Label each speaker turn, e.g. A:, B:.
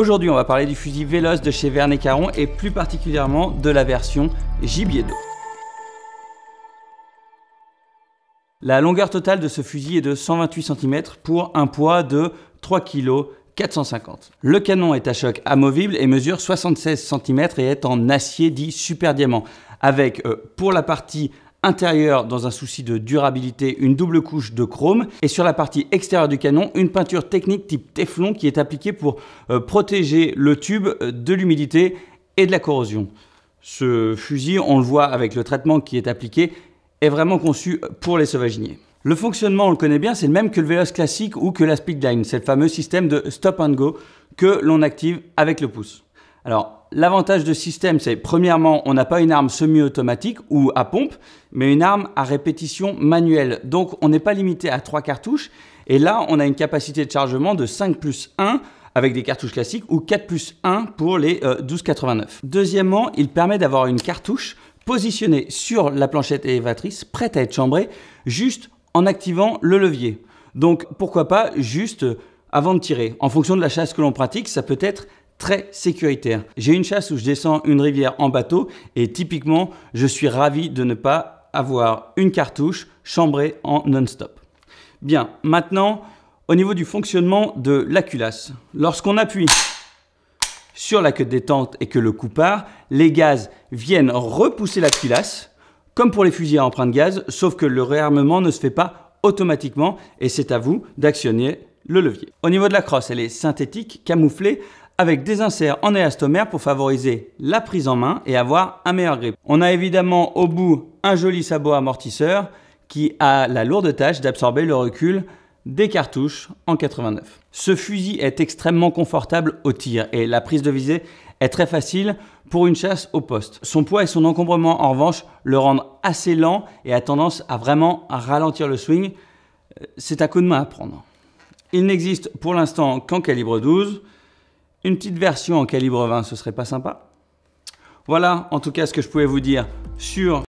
A: Aujourd'hui, on va parler du fusil Véloce de chez Vernet Caron et plus particulièrement de la version gibier d'eau. La longueur totale de ce fusil est de 128 cm pour un poids de 3 kg 450. Le canon est à choc amovible et mesure 76 cm et est en acier dit super diamant avec euh, pour la partie intérieur dans un souci de durabilité, une double couche de chrome et sur la partie extérieure du canon, une peinture technique type Teflon qui est appliquée pour euh, protéger le tube euh, de l'humidité et de la corrosion. Ce fusil, on le voit avec le traitement qui est appliqué, est vraiment conçu pour les sauvaginiers. Le fonctionnement, on le connaît bien, c'est le même que le Veloz classique ou que la Speedline, c'est le fameux système de stop and go que l'on active avec le pouce. Alors, l'avantage de ce système, c'est premièrement, on n'a pas une arme semi-automatique ou à pompe, mais une arme à répétition manuelle. Donc, on n'est pas limité à 3 cartouches. Et là, on a une capacité de chargement de 5 plus 1 avec des cartouches classiques ou 4 plus 1 pour les 12,89. Euh, Deuxièmement, il permet d'avoir une cartouche positionnée sur la planchette élévatrice, prête à être chambrée, juste en activant le levier. Donc pourquoi pas juste euh, avant de tirer. En fonction de la chasse que l'on pratique, ça peut être très sécuritaire. J'ai une chasse où je descends une rivière en bateau et typiquement, je suis ravi de ne pas avoir une cartouche chambrée en non-stop. Bien, maintenant, au niveau du fonctionnement de la culasse. Lorsqu'on appuie sur la queue de détente et que le coup part, les gaz viennent repousser la culasse, comme pour les fusils à empreinte gaz, sauf que le réarmement ne se fait pas automatiquement et c'est à vous d'actionner le levier. Au niveau de la crosse, elle est synthétique, camouflée, avec des inserts en élastomère pour favoriser la prise en main et avoir un meilleur grip. On a évidemment au bout un joli sabot amortisseur qui a la lourde tâche d'absorber le recul des cartouches en 89. Ce fusil est extrêmement confortable au tir et la prise de visée est très facile pour une chasse au poste. Son poids et son encombrement en revanche le rendent assez lent et a tendance à vraiment ralentir le swing. Euh, c'est à coup de main à prendre. Il n'existe pour l'instant qu'en calibre 12, une petite version en calibre 20, ce serait pas sympa Voilà en tout cas ce que je pouvais vous dire sur